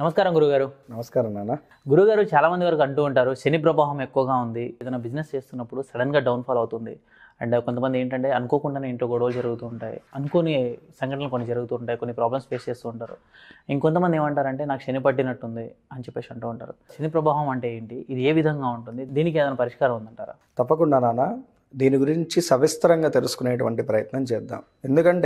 నమస్కారం గురుగారు నమస్కారం నాన్న గురుగారు చాలా మంది వరకు అంటూ ఉంటారు శని ప్రభావం ఎక్కువగా ఉంది ఏదైనా బిజినెస్ చేస్తున్నప్పుడు సడన్గా డౌన్ఫాల్ అవుతుంది అండ్ కొంతమంది ఏంటంటే అనుకోకుండానే ఇంట్లో గొడవలు జరుగుతూ ఉంటాయి అనుకోని సంఘటనలు కొన్ని జరుగుతూ ఉంటాయి కొన్ని ప్రాబ్లమ్స్ ఫేస్ చేస్తూ ఉంటారు ఇంకొంతమంది ఏమంటారంటే నాకు శని పట్టినట్టుంది అని చెప్పేసి అంటూ ఉంటారు శని ప్రభావం అంటే ఏంటి ఇది ఏ విధంగా ఉంటుంది దీనికి ఏదైనా పరిష్కారం ఉందంటారా తప్పకుండా నాన్న దీని గురించి సవిస్తరంగా తెలుసుకునేటువంటి ప్రయత్నం చేద్దాం ఎందుకంటే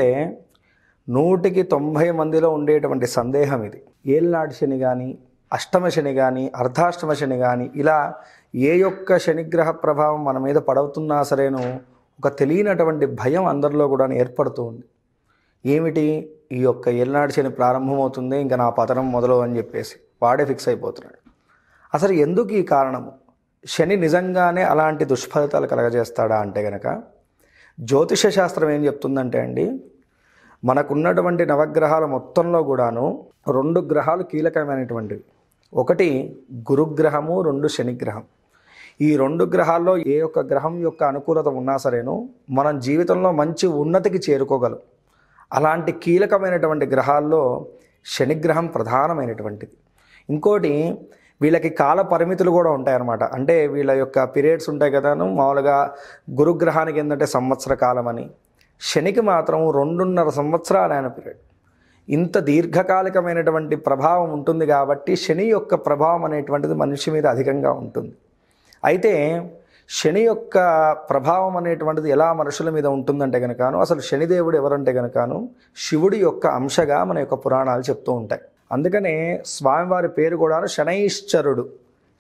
నూటికి తొంభై మందిలో ఉండేటువంటి సందేహం ఇది ఏళ్ళనాటి శని కానీ అష్టమ శని కానీ అర్ధాష్టమ శని కానీ ఇలా ఏ యొక్క శనిగ్రహ ప్రభావం మన మీద పడవుతున్నా సరేను ఒక తెలియనటువంటి భయం అందరిలో కూడా ఏర్పడుతూ ఉంది ఏమిటి ఈ యొక్క ఏళ్ళనాటి శని ప్రారంభమవుతుంది ఇంకా నా పతనం మొదలు అని చెప్పేసి వాడే ఫిక్స్ అయిపోతున్నాడు అసలు ఎందుకు ఈ కారణము శని నిజంగానే అలాంటి దుష్ఫలితాలు కలగజేస్తాడా అంటే గనక జ్యోతిష శాస్త్రం ఏం చెప్తుందంటే అండి మనకున్నటువంటి నవగ్రహాల మొత్తంలో కూడాను రెండు గ్రహాలు కీలకమైనటువంటివి ఒకటి గురుగ్రహము రెండు శనిగ్రహం ఈ రెండు గ్రహాల్లో ఏ ఒక్క గ్రహం యొక్క అనుకూలత ఉన్నా సరేను మనం జీవితంలో మంచి ఉన్నతికి చేరుకోగలం అలాంటి కీలకమైనటువంటి గ్రహాల్లో శనిగ్రహం ప్రధానమైనటువంటిది ఇంకోటి వీళ్ళకి కాల పరిమితులు కూడా ఉంటాయన్నమాట అంటే వీళ్ళ యొక్క పీరియడ్స్ ఉంటాయి కదాను మామూలుగా గురుగ్రహానికి ఏంటంటే సంవత్సర కాలం అని శనికి మాత్రం రెండున్నర సంవత్సరాలు ఆయన పీరియడ్ ఇంత దీర్ఘకాలికమైనటువంటి ప్రభావం ఉంటుంది కాబట్టి శని యొక్క ప్రభావం అనేటువంటిది మనిషి మీద అధికంగా ఉంటుంది అయితే శని యొక్క ప్రభావం అనేటువంటిది ఎలా మనుషుల మీద ఉంటుందంటే కనుకను అసలు శనిదేవుడు ఎవరంటే కనుకను శివుడి యొక్క అంశగా మన యొక్క పురాణాలు చెప్తూ ఉంటాయి అందుకనే స్వామివారి పేరు కూడా శనైశ్చరుడు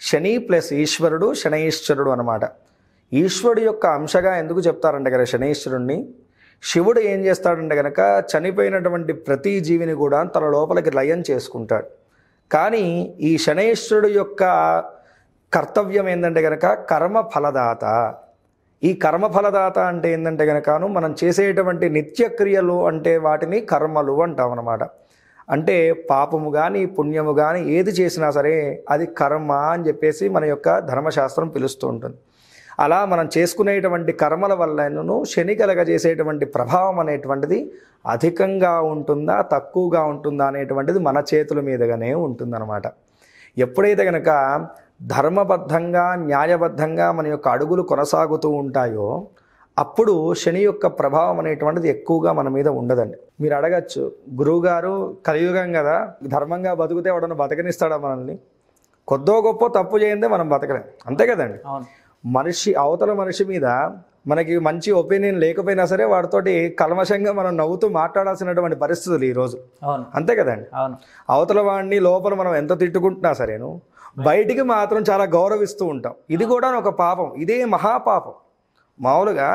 శని ప్లస్ ఈశ్వరుడు శనైశ్వరుడు అనమాట ఈశ్వరుడు యొక్క అంశగా ఎందుకు చెప్తారంటే కదా శనైశ్వరుణ్ణి శివుడు ఏం చేస్తాడంటే కనుక చనిపోయినటువంటి ప్రతి జీవిని కూడా తన లోపలికి లయం చేసుకుంటాడు కానీ ఈ శనేశ్వరుడు యొక్క కర్తవ్యం ఏంటంటే కనుక కర్మ ఫలదాత ఈ కర్మ ఫలదాత అంటే ఏంటంటే కనుకను మనం చేసేటువంటి నిత్యక్రియలు అంటే వాటిని కర్మలు అంటాం అన్నమాట అంటే పాపము కానీ పుణ్యము కానీ ఏది చేసినా సరే అది కర్మ అని చెప్పేసి మన యొక్క ధర్మశాస్త్రం పిలుస్తూ ఉంటుంది అలా మనం చేసుకునేటువంటి కర్మల వల్లనూ శని కలగజేసేటువంటి ప్రభావం అనేటువంటిది అధికంగా ఉంటుందా తక్కువగా ఉంటుందా అనేటువంటిది మన చేతుల మీదుగానే ఉంటుందన్నమాట ఎప్పుడైతే కనుక ధర్మబద్ధంగా న్యాయబద్ధంగా మన యొక్క అడుగులు కొనసాగుతూ ఉంటాయో అప్పుడు శని యొక్క ప్రభావం అనేటువంటిది ఎక్కువగా మన మీద ఉండదండి మీరు అడగచ్చు గురువుగారు కలియుగం కదా ధర్మంగా బతికితే ఎవడన్నా బతకనిస్తాడా మనల్ని కొద్దో గొప్ప తప్పు చేయందే మనం బతకలేం అంతే కదండి మనిషి అవతల మనిషి మీద మనకి మంచి ఒపీనియన్ లేకపోయినా సరే వాడితోటి కల్మషంగా మనం నవ్వుతూ మాట్లాడాల్సినటువంటి పరిస్థితులు ఈరోజు అంతే కదండి అవతల వాడిని లోపల మనం ఎంత తిట్టుకుంటున్నా సరేను బయటికి మాత్రం చాలా గౌరవిస్తూ ఉంటాం ఇది కూడా ఒక పాపం ఇదే మహాపాపం మామూలుగా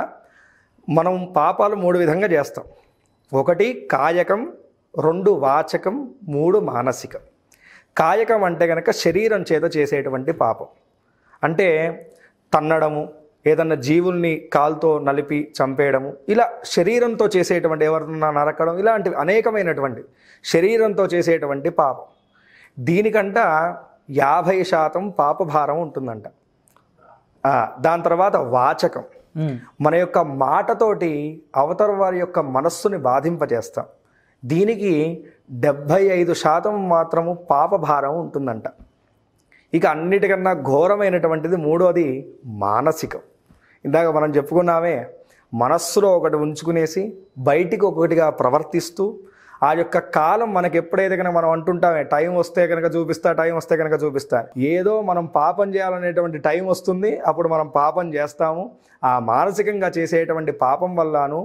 మనం పాపాలు మూడు విధంగా చేస్తాం ఒకటి కాయకం రెండు వాచకం మూడు మానసికం కాయకం అంటే కనుక శరీరం చేత చేసేటువంటి పాపం అంటే తన్నడము ఏదన్నా జీవుల్ని కాల్తో నలిపి చంపేయడము ఇలా శరీరంతో చేసేటువంటి ఎవరన్నా నరకడం ఇలాంటివి అనేకమైనటువంటి శరీరంతో చేసేటువంటి పాపం దీనికంట యాభై శాతం పాపభారం ఉంటుందంట దాని తర్వాత వాచకం మన యొక్క మాటతోటి అవతల వారి యొక్క మనస్సుని బాధింపజేస్తాం దీనికి డెబ్భై ఐదు శాతం మాత్రము పాపభారం ఉంటుందంట ఇక అన్నిటికన్నా ఘోరమైనటువంటిది మూడోది మానసికం ఇందాక మనం చెప్పుకున్నామే మనస్సులో ఒకటి ఉంచుకునేసి బయటికి ఒకటిగా ప్రవర్తిస్తూ ఆ యొక్క కాలం మనకి ఎప్పుడైతే కనుక మనం అంటుంటామే టైం వస్తే కనుక చూపిస్తా టైం వస్తే కనుక చూపిస్తా ఏదో మనం పాపం చేయాలనేటువంటి టైం వస్తుంది అప్పుడు మనం పాపం చేస్తాము ఆ మానసికంగా చేసేటువంటి పాపం వల్లను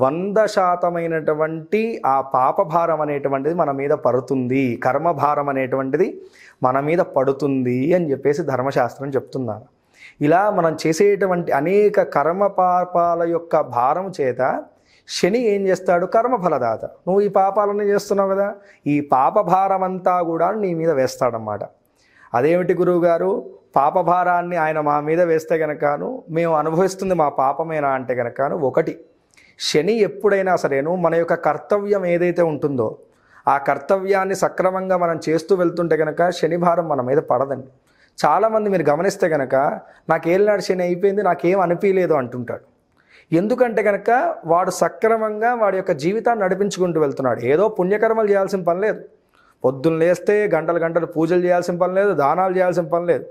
వంద శాతమైనటువంటి ఆ పాపభారం అనేటువంటిది మన మీద పడుతుంది కర్మభారం అనేటువంటిది మన మీద పడుతుంది అని చెప్పేసి ధర్మశాస్త్రం చెప్తున్నారు ఇలా మనం చేసేటువంటి అనేక కర్మ పాపాల యొక్క భారం చేత శని ఏం చేస్తాడు కర్మఫలదాత నువ్వు ఈ పాపాలను చేస్తున్నావు కదా ఈ పాపభారం అంతా కూడా నీ మీద వేస్తాడనమాట అదేమిటి గురువుగారు పాపభారాన్ని ఆయన మా మీద వేస్తే గనకాను మేము అనుభవిస్తుంది మా పాపమేనా అంటే గనకాను ఒకటి శని ఎప్పుడైనా సరేను మన యొక్క కర్తవ్యం ఏదైతే ఉంటుందో ఆ కర్తవ్యాన్ని సక్రమంగా మనం చేస్తూ వెళ్తుంటే కనుక శని భారం మన మీద పడదండి చాలామంది మీరు గమనిస్తే కనుక నాకేళ్ళనాడు శని అయిపోయింది నాకేం అనిపించలేదు అంటుంటాడు ఎందుకంటే కనుక వాడు సక్రమంగా వాడి యొక్క జీవితాన్ని నడిపించుకుంటూ వెళ్తున్నాడు ఏదో పుణ్యకర్మలు చేయాల్సిన పని లేదు పొద్దున్న లేస్తే గంటలు గంటలు పూజలు చేయాల్సిన పని లేదు దానాలు చేయాల్సిన పని లేదు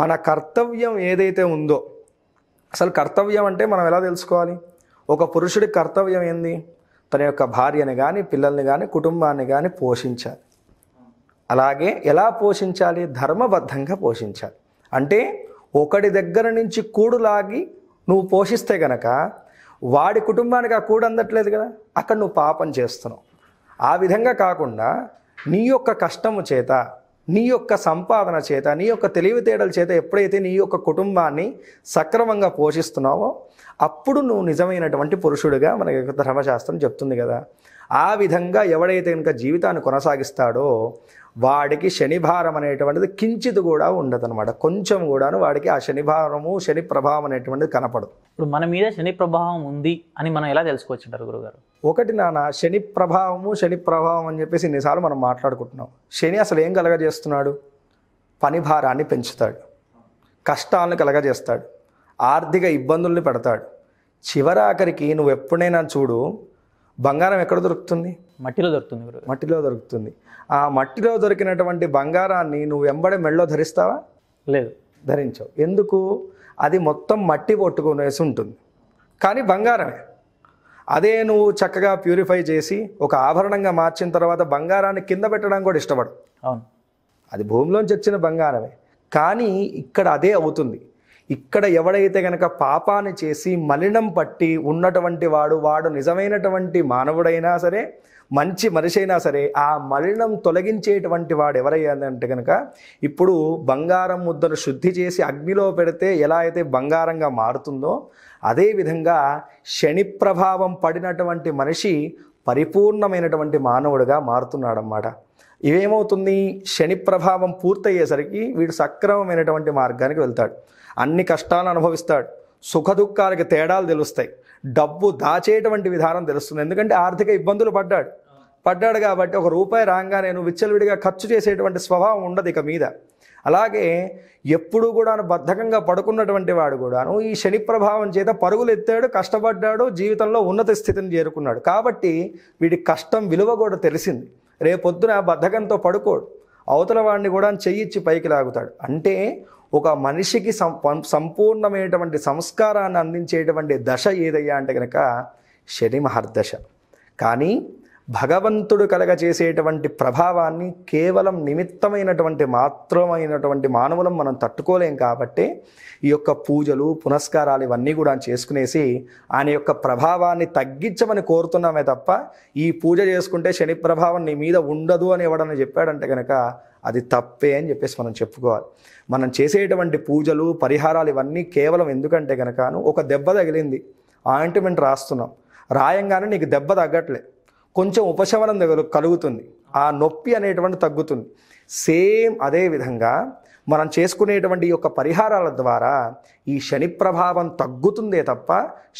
మన కర్తవ్యం ఏదైతే ఉందో అసలు కర్తవ్యం అంటే మనం ఎలా తెలుసుకోవాలి ఒక పురుషుడి కర్తవ్యం ఏంది తన యొక్క భార్యని కానీ పిల్లల్ని కానీ కుటుంబాన్ని కానీ పోషించాలి అలాగే ఎలా పోషించాలి ధర్మబద్ధంగా పోషించాలి అంటే ఒకడి దగ్గర నుంచి కూడులాగి నువ్వు పోషిస్తే గనక వాడి కుటుంబానికి ఆ కూడు అందట్లేదు కదా అక్కడ నువ్వు పాపం చేస్తున్నావు ఆ విధంగా కాకుండా నీ యొక్క కష్టము చేత నీ యొక్క సంపాదన చేత నీ యొక్క తెలివితేటల చేత ఎప్పుడైతే నీ యొక్క కుటుంబాన్ని సక్రమంగా పోషిస్తున్నావో అప్పుడు నువ్వు నిజమైనటువంటి పురుషుడిగా మన ధర్మశాస్త్రం చెప్తుంది కదా ఆ విధంగా ఎవడైతే కనుక జీవితాన్ని కొనసాగిస్తాడో వాడికి శనిభారం అనేటువంటిది కించిత్ కూడా ఉండదు అనమాట కొంచెం కూడాను వాడికి ఆ శనిభారము శని ప్రభావం అనేటువంటిది కనపడదు ఇప్పుడు మన మీద శని ప్రభావం ఉంది అని మనం ఎలా తెలుసుకోవచ్చు అంటారు గురుగారు ఒకటి నాన్న శని ప్రభావము శని ప్రభావం అని చెప్పేసి ఇన్నిసార్లు మనం మాట్లాడుకుంటున్నాం శని అసలు ఏం కలగజేస్తున్నాడు పని భారాన్ని పెంచుతాడు కష్టాలను కలగజేస్తాడు ఆర్థిక ఇబ్బందుల్ని పెడతాడు చివరాఖరికి నువ్వు ఎప్పుడైనా చూడు బంగారం ఎక్కడ దొరుకుతుంది మట్టిలో దొరుకుతుంది మట్టిలో దొరుకుతుంది ఆ మట్టిలో దొరికినటువంటి బంగారాన్ని నువ్వు వెంబడే మెడలో ధరిస్తావా లేదు ధరించవు ఎందుకు అది మొత్తం మట్టి పట్టుకునేసి ఉంటుంది కానీ బంగారమే అదే నువ్వు చక్కగా ప్యూరిఫై చేసి ఒక ఆభరణంగా మార్చిన తర్వాత బంగారాన్ని కింద పెట్టడం కూడా ఇష్టపడు అవును అది భూమిలోంచి వచ్చిన బంగారమే కానీ ఇక్కడ అదే అవుతుంది ఇక్కడ ఎవడైతే కనుక పాపాన్ని చేసి మలినం పట్టి ఉన్నటువంటి వాడు వాడు నిజమైనటువంటి మానవుడైనా సరే మంచి మనిషి అయినా సరే ఆ మలినం తొలగించేటువంటి వాడు అంటే కనుక ఇప్పుడు బంగారం ముద్దను శుద్ధి చేసి అగ్నిలో పెడితే ఎలా అయితే బంగారంగా మారుతుందో అదేవిధంగా శని ప్రభావం పడినటువంటి మనిషి పరిపూర్ణమైనటువంటి మానవుడిగా మారుతున్నాడన్నమాట ఇవేమవుతుంది శని ప్రభావం పూర్తయ్యేసరికి వీడు సక్రమమైనటువంటి మార్గానికి వెళ్తాడు అన్ని కష్టాలను అనుభవిస్తాడు సుఖ దుఃఖాలకి తేడాలు తెలుస్తాయి డబ్బు దాచేటువంటి విధానం తెలుస్తుంది ఎందుకంటే ఆర్థిక ఇబ్బందులు పడ్డాడు పడ్డాడు కాబట్టి ఒక రూపాయి రాగానే నువ్వు విచ్చలవిడిగా ఖర్చు చేసేటువంటి స్వభావం ఉండదు ఇక మీద అలాగే ఎప్పుడు కూడా బద్ధకంగా పడుకున్నటువంటి వాడు కూడాను ఈ శని ప్రభావం చేత పరుగులు ఎత్తాడు కష్టపడ్డాడు జీవితంలో ఉన్నత స్థితిని చేరుకున్నాడు కాబట్టి వీడి కష్టం విలువ కూడా తెలిసింది రేపొద్దున బద్ధకంతో పడుకోడు అవతల వాడిని కూడా చెయ్యిచ్చి పైకి లాగుతాడు అంటే ఒక మనిషికి సంపూర్ణమైనటువంటి సంస్కారాన్ని అందించేటువంటి దశ ఏదయ్యా అంటే కనుక శని మహర్దశ కానీ భగవంతుడు కలగజేసేటువంటి ప్రభావాన్ని కేవలం నిమిత్తమైనటువంటి మాత్రమైనటువంటి మానవులం మనం తట్టుకోలేం కాబట్టి ఈ యొక్క పూజలు పునస్కారాలు ఇవన్నీ కూడా చేసుకునేసి ఆయన యొక్క ప్రభావాన్ని తగ్గించమని కోరుతున్నామే తప్ప ఈ పూజ చేసుకుంటే శని ప్రభావం నీ మీద ఉండదు అని ఎవడని చెప్పాడంటే కనుక అది తప్పే అని చెప్పేసి మనం చెప్పుకోవాలి మనం చేసేటువంటి పూజలు పరిహారాలు ఇవన్నీ కేవలం ఎందుకంటే కనుకను ఒక దెబ్బ తగిలింది ఆయింట్మెంట్ రాస్తున్నాం రాయంగానే నీకు దెబ్బ తగ్గట్లే కొంచెం ఉపశమనం కలుగుతుంది ఆ నొప్పి అనేటువంటి తగ్గుతుంది సేమ్ అదే విధంగా మనం చేసుకునేటువంటి యొక్క పరిహారాల ద్వారా ఈ శని ప్రభావం తగ్గుతుందే తప్ప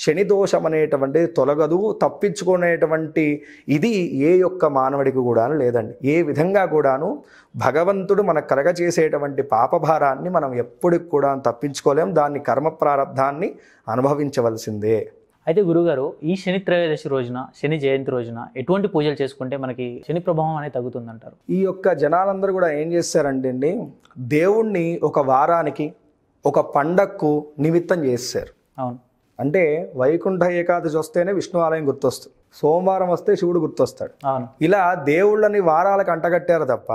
శని దోషం అనేటువంటి తొలగదు తప్పించుకునేటువంటి ఇది ఏ యొక్క మానవుడికి కూడాను లేదండి ఏ విధంగా కూడాను భగవంతుడు మన కలగ చేసేటువంటి పాపభారాన్ని మనం ఎప్పటికి కూడా తప్పించుకోలేం దాన్ని కర్మ ప్రారంధాన్ని అనుభవించవలసిందే అయితే గురుగారు ఈ శని త్రయోదశి రోజున శని జయంతి రోజున ఎటువంటి పూజలు చేసుకుంటే మనకి శని ప్రభావం అనేది తగ్గుతుందంటారు ఈ యొక్క జనాలందరూ కూడా ఏం చేస్తారంటే అండి దేవుణ్ణి ఒక వారానికి ఒక పండక్కు నిమిత్తం చేస్తారు అవును అంటే వైకుంఠ ఏకాదశి వస్తేనే విష్ణు ఆలయం గుర్తొస్తుంది సోమవారం వస్తే శివుడు గుర్తొస్తాడు అవును ఇలా దేవుళ్ళని వారాలకు అంటగట్టారు తప్ప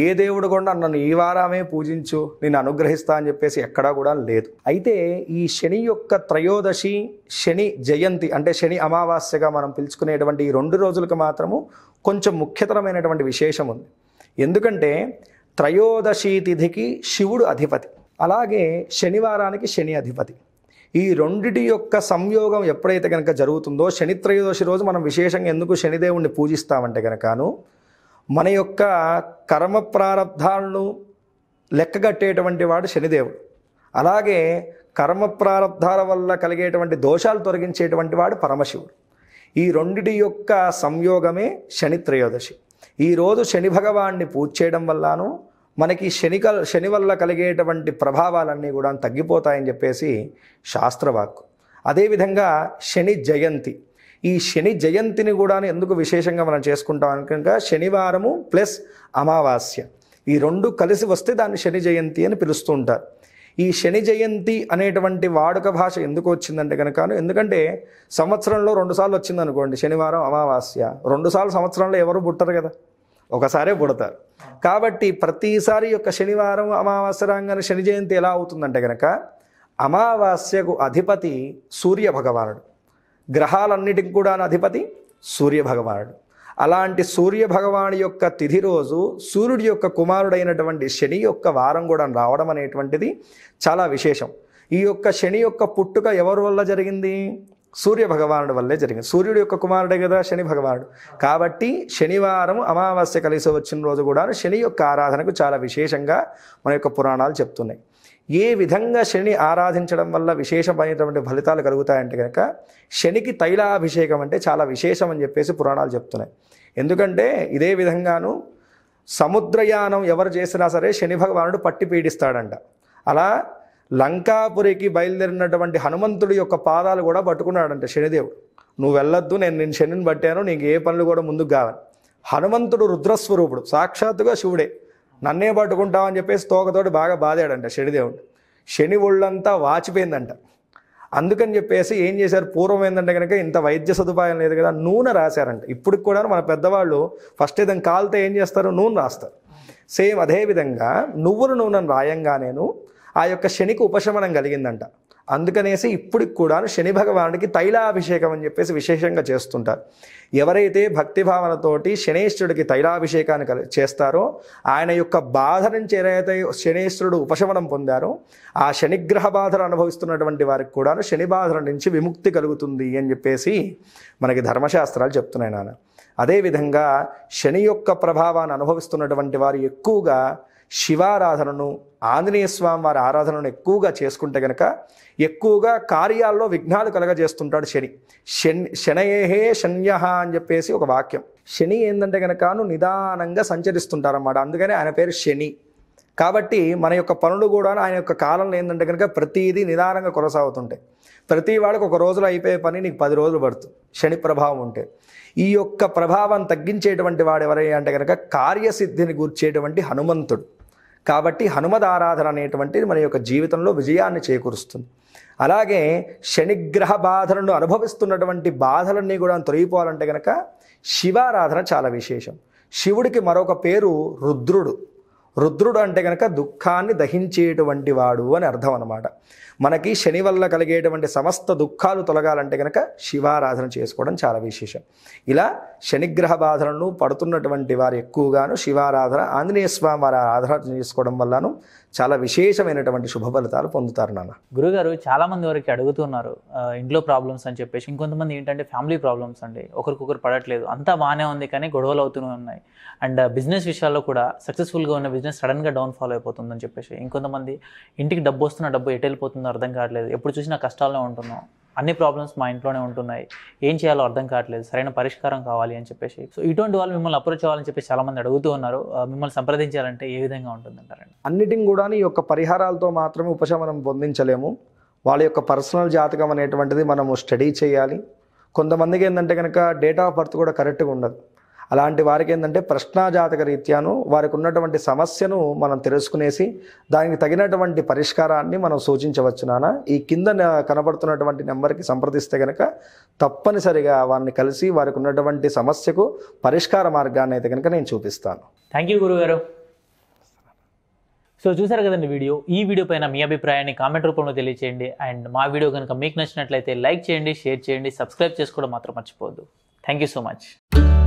ఏ దేవుడు కూడా నన్ను ఈ వారమే పూజించు నేను అనుగ్రహిస్తా అని చెప్పేసి ఎక్కడా కూడా లేదు అయితే ఈ శని యొక్క త్రయోదశి శని జయంతి అంటే శని అమావాస్యగా మనం పిలుచుకునేటువంటి ఈ రెండు రోజులకు మాత్రము కొంచెం ముఖ్యతరమైనటువంటి విశేషం ఉంది ఎందుకంటే త్రయోదశి తిథికి శివుడు అధిపతి అలాగే శనివారానికి శని అధిపతి ఈ రెండిటి యొక్క సంయోగం ఎప్పుడైతే కనుక జరుగుతుందో శని త్రయోదశి రోజు మనం విశేషంగా ఎందుకు శనిదేవుణ్ణి పూజిస్తామంటే కనుకను మన యొక్క కర్మ ప్రారంధాలను లెక్కగట్టేటువంటి వాడు శనిదేవుడు అలాగే కర్మ ప్రారంధాల వల్ల కలిగేటువంటి దోషాలు తొలగించేటువంటి వాడు పరమశివుడు ఈ రెండిటి యొక్క సంయోగమే శని త్రయోదశి ఈరోజు శని భగవాన్ని పూజ చేయడం వల్లను మనకి శనిక శని వల్ల కలిగేటువంటి ప్రభావాలన్నీ కూడా తగ్గిపోతాయని చెప్పేసి శాస్త్రవాక్కు అదేవిధంగా శని జయంతి ఈ శని జయంతిని కూడా ఎందుకు విశేషంగా మనం చేసుకుంటాం కనుక శనివారము ప్లస్ అమావాస్య ఈ రెండు కలిసి వస్తే దాన్ని శని జయంతి అని పిలుస్తూ ఉంటారు ఈ శని జయంతి అనేటువంటి వాడుక భాష ఎందుకు వచ్చిందంటే కనుక ఎందుకంటే సంవత్సరంలో రెండుసార్లు వచ్చింది అనుకోండి శనివారం అమావాస్య రెండుసార్లు సంవత్సరంలో ఎవరు పుట్టరు కదా ఒకసారే పుడతారు కాబట్టి ప్రతిసారి యొక్క శనివారం అమావాస్య రాగానే శని జయంతి ఎలా అవుతుందంటే కనుక అమావాస్యకు అధిపతి సూర్య భగవానుడు గ్రహాలన్నిటికి కూడా అధిపతి సూర్యభగవానుడు అలాంటి సూర్యభగవాను యొక్క తిథి రోజు సూర్యుడి యొక్క కుమారుడైనటువంటి శని యొక్క వారం కూడా రావడం అనేటువంటిది చాలా విశేషం ఈ యొక్క శని యొక్క పుట్టుక ఎవరి వల్ల జరిగింది సూర్య భగవానుడి వల్లే జరిగింది సూర్యుడు యొక్క కుమారుడే కదా శని భగవానుడు కాబట్టి శనివారం అమావాస్య కలిసి వచ్చిన రోజు కూడా శని యొక్క ఆరాధనకు చాలా విశేషంగా మన యొక్క పురాణాలు చెప్తున్నాయి ఏ విధంగా శని ఆరాధించడం వల్ల విశేషమైనటువంటి ఫలితాలు కలుగుతాయంటే కనుక శనికి తైలాభిషేకం అంటే చాలా విశేషం అని చెప్పేసి పురాణాలు చెప్తున్నాయి ఎందుకంటే ఇదే విధంగాను సముద్రయానం ఎవరు చేసినా సరే శని భగవానుడు పట్టి పీడిస్తాడంట అలా లంకాపురికి బయలుదేరినటువంటి హనుమంతుడి యొక్క పాదాలు కూడా పట్టుకున్నాడంట శనిదేవుడు నువ్వు వెళ్ళొద్దు నేను నేను శనిని పట్టాను నీకు ఏ పనులు కూడా ముందుకు కావాలి హనుమంతుడు రుద్రస్వరూపుడు సాక్షాత్తుగా శివుడే నన్నే పట్టుకుంటామని చెప్పేసి తోకతోటి బాగా బాధాడంట శనిదేవుడు శని ఒళ్ళంతా వాచిపోయిందంట అందుకని చెప్పేసి ఏం చేశారు పూర్వం ఏంటంటే కనుక ఇంత వైద్య సదుపాయం లేదు కదా నూనె రాశారంట ఇప్పటికి కూడా మన పెద్దవాళ్ళు ఫస్ట్ ఏదైనా కాలితే ఏం చేస్తారు నూనె రాస్తారు సేమ్ అదేవిధంగా నువ్వుల నూనెను రాయంగా నేను ఆ యొక్క శనికి ఉపశమనం కలిగిందంట అందుకనేసి ఇప్పటికి కూడా శని భగవానుడికి తైలాభిషేకం అని చెప్పేసి విశేషంగా చేస్తుంటారు ఎవరైతే భక్తిభావనతోటి శనేశ్వరుడికి తైలాభిషేకాన్ని చేస్తారో ఆయన యొక్క బాధ నుంచి ఏదైతే శనేశ్వరుడు ఉపశమనం పొందారో ఆ శనిగ్రహ బాధలు అనుభవిస్తున్నటువంటి వారికి కూడా శని బాధల నుంచి విముక్తి కలుగుతుంది అని చెప్పేసి మనకి ధర్మశాస్త్రాలు చెప్తున్నాయి నాన్న అదేవిధంగా శని యొక్క ప్రభావాన్ని అనుభవిస్తున్నటువంటి వారు ఎక్కువగా శివారాధనను ఆంజనేయ స్వామి వారి ఆరాధనను ఎక్కువగా చేసుకుంటే గనక ఎక్కువగా కార్యాల్లో విఘ్నాలు కలగజేస్తుంటాడు శని శని శనయే శన్య అని చెప్పేసి ఒక వాక్యం శని ఏంటంటే గనక నిదానంగా సంచరిస్తుంటారన్నమాట అందుకనే ఆయన పేరు శని కాబట్టి మన యొక్క పనులు కూడా ఆయన యొక్క కాలంలో ఏంటంటే కనుక ప్రతిదీ నిదానంగా కొనసాగుతుంటాయి ప్రతి వాడికి ఒక రోజులు అయిపోయే పని నీకు పది రోజులు పడుతుంది శని ప్రభావం ఉంటే ఈ యొక్క ప్రభావం తగ్గించేటువంటి వాడు ఎవరై అంటే కనుక కార్యసిద్ధిని గుర్చేటువంటి హనుమంతుడు కాబట్టి హనుమద ఆరాధన అనేటువంటిది మన యొక్క జీవితంలో విజయాన్ని చేకూరుస్తుంది అలాగే శనిగ్రహ బాధలను అనుభవిస్తున్నటువంటి బాధలన్నీ కూడా తొలగిపోవాలంటే కనుక శివారాధన చాలా విశేషం శివుడికి మరొక పేరు రుద్రుడు రుద్రుడు అంటే కనుక దుఃఖాన్ని దహించేటువంటి వాడు అని అర్థం అనమాట మనకి శని వల్ల కలిగేటువంటి సమస్త దుఃఖాలు తొలగాలంటే కనుక శివారాధన చేసుకోవడం చాలా విశేషం ఇలా శనిగ్రహ బాధలను పడుతున్నటువంటి వారు ఎక్కువగాను శివారాధన ఆంజనేయ స్వామి వారి ఆరాధన చేసుకోవడం వల్లను చాలా విశేషమైనటువంటి శుభ ఫలితాలు పొందుతారు నాన్న గురుగారు చాలామంది వరకు అడుగుతున్నారు ఇంట్లో ప్రాబ్లమ్స్ అని చెప్పేసి ఇంకొంతమంది ఏంటంటే ఫ్యామిలీ ప్రాబ్లమ్స్ అండి ఒకరికొకరు పడట్లేదు అంతా బాగానే ఉంది కానీ గొడవలు అవుతూనే ఉన్నాయి అండ్ బిజినెస్ విషయాల్లో కూడా సక్సెస్ఫుల్గా ఉన్న బిజినెస్ సడన్గా డౌన్ ఫాల్ అయిపోతుందని చెప్పేసి ఇంకొంతమంది ఇంటికి డబ్బు వస్తున్న డబ్బు ఎటు వెళ్ళిపోతుందో అర్థం కావట్లేదు ఎప్పుడు చూసినా కష్టాల్లో ఉంటున్నాం అన్ని ప్రాబ్లమ్స్ మా ఇంట్లోనే ఉంటున్నాయి ఏం చేయాలో అర్థం కావట్లేదు సరైన పరిష్కారం కావాలి అని చెప్పేసి సో ఇటువంటి వాళ్ళు మిమ్మల్ని అప్రోచ్ అవ్వాలని చెప్పి చాలామంది అడుగుతూ ఉన్నారు మిమ్మల్ని సంప్రదించాలంటే ఏ విధంగా ఉంటుందంటారండి అన్నిటిని కూడా ఈ యొక్క పరిహారాలతో మాత్రమే ఉపశమనం పొందించలేము వాళ్ళ యొక్క పర్సనల్ జాతకం అనేటువంటిది మనము స్టడీ చేయాలి కొంతమందికి ఏంటంటే కనుక డేట్ ఆఫ్ బర్త్ కూడా కరెక్ట్గా ఉండదు అలాంటి వారికి ఏంటంటే ప్రశ్నాజాతక రీత్యాను వారికి ఉన్నటువంటి సమస్యను మనం తెలుసుకునేసి దానికి తగినటువంటి పరిష్కారాన్ని మనం సూచించవచ్చు నాన్న ఈ కింద కనబడుతున్నటువంటి నెంబర్కి సంప్రదిస్తే కనుక తప్పనిసరిగా వారిని కలిసి వారికి ఉన్నటువంటి సమస్యకు పరిష్కార మార్గాన్ని అయితే కనుక నేను చూపిస్తాను థ్యాంక్ యూ గురుగారు సో చూసారు కదండి వీడియో ఈ వీడియో పైన మీ అభిప్రాయాన్ని కామెంట్ రూపంలో తెలియచేయండి అండ్ మా వీడియో కనుక మీకు నచ్చినట్లయితే లైక్ చేయండి షేర్ చేయండి సబ్స్క్రైబ్ చేసుకోవడం మాత్రం మర్చిపోవద్దు థ్యాంక్ యూ సో మచ్